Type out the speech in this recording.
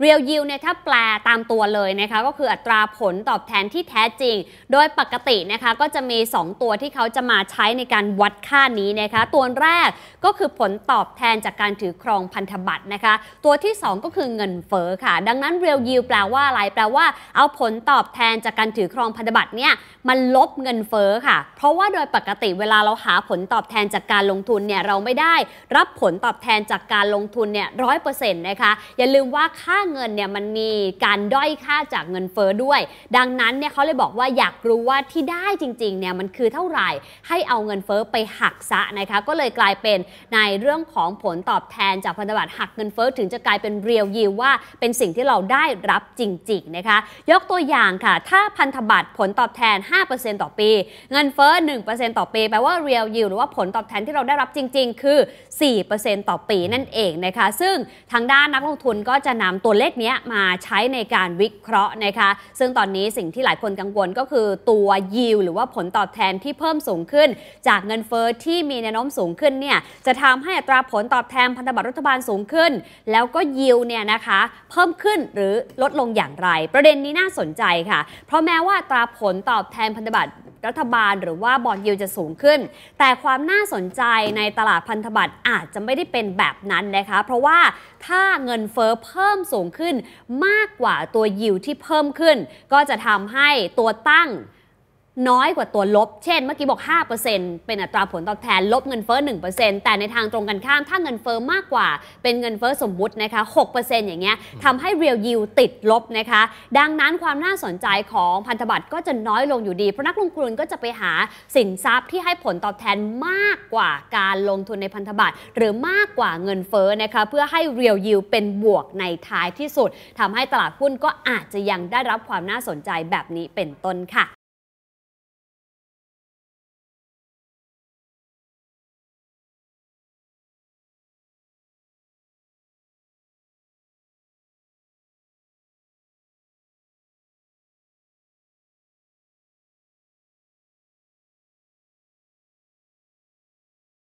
เรียลยิวเนี่ยถ้าแปลตามตัวเลยนะคะก็คืออัตราผลตอบแทนที่แท้จริง โดยปกตินะคะก็จะมี 2 ตัวที่เขาจะมาใช้ในการวัดค่านี้นะคะ ตัวแรกก็คือผลตอบแทนจากการถือครองพันธบัตรนะคะ ตัวที่ 2 ก็คือเงินเฟ้อค่ะ ดังนั้นเรียลยิวแปลว่าอะไรแปลว่าเอาผลตอบแทนจากการถือครองพันธบัตรเนี่ยมันลบเงินเฟ้อค่ะ เพราะว่าโดยปกติเวลาเราหาผลตอบแทนจากการลงทุนเนี่ยเราไม่ได้ รับผลตอบแทนจากการลงทุนเนี่ยร้อยเปอร์เซ็นต์นะคะอย่าลืมว่าค่าเงินเนี่ยมันมีการด้อยค่าจากเงินเฟอ้อด้วย ดังนั้นเนี่ยเขาเลยบอกว่าอยากรู้ว่าที่ได้จริงๆเนี่ยมันคือเท่าไหร่ให้เอาเงินเฟอ้อไปหักซะนะคะก็เลยกลายเป็นในเรื่องของผลตอบแทนจากพันธบัตรหักเงินเฟอ้อถึงจะกลายเป็นเรียวยิวว่าเป็นสิ่งที่เราได้รับจริงๆนะคะยกตัวอย่างค่ะถ้าพันธบัตรผลตอบแทน 5%ต่อปี เงินเฟ้อ1%ต่อปีแปลว่าเรียลยิวหรือว่าผลตอบแทนที่เราได้รับจริง ๆ คือ4%ต่อปีนั่นเองนะคะซึ่งทางด้านนักลงทุนก็จะนาตัวเลขนี้มาใช้ในการวิเคราะห์นะคะ ซึ่งตอนนี้สิ่งที่หลายคนกังวลก็คือตัวยิวหรือว่าผลตอบแทนที่เพิ่มสูงขึ้น จากเงินเฟอ้อที่มีแนวโน้มสูงขึ้นเนี่ยจะทำให้อัตราผลตอบแทนพันธบัตรรัฐบาลสูงขึ้น แล้วก็ยิวเนี่ยนะคะ เพิ่มขึ้นหรือลดลงอย่างไร ประเด็นนี้น่าสนใจค่ะ เพราะแม้ว่าอัตราผลตอบแทนพันธบัตรรัฐบาล หรือว่าบอลยิวจะสูงขึ้น แต่ความน่าสนใจในตลาดพันธบัตรอาจจะไม่ได้เป็นแบบนั้นนะคะ เพราะว่าถ้าเงินเฟอ้อเพิ่มสูงขึ้น มากกว่าตัวยิวที่เพิ่มขึ้น ก็จะทำให้ตัวตั้งน้อยกว่าตัวลบ เช่นเมื่อกี้บอก 5%เป็นอัตราผลตอบแทน ลบเงินเฟ้อ1%แต่ในทางตรงกันข้าม ถ้าเงินเฟ้อมากกว่าเป็นเงินเฟ้อสมมุตินะคะ 6%อย่างเงี้ยทำให้ real yield ติดลบนะคะ ดังนั้นความน่าสนใจของพันธบัตรก็จะน้อยลงอยู่ดีเพราะนักลงทุนก็จะไปหาสินทรัพย์ที่ให้ผลตอบแทนมากกว่าการลงทุนในพันธบัตรหรือมากกว่าเงินเฟ้อนะคะเพื่อให้ real yield เป็นบวกในท้ายที่สุด ทำให้ตลาดหุ้นก็อาจจะยังได้รับความน่าสนใจแบบนี้เป็นต้นค่ะ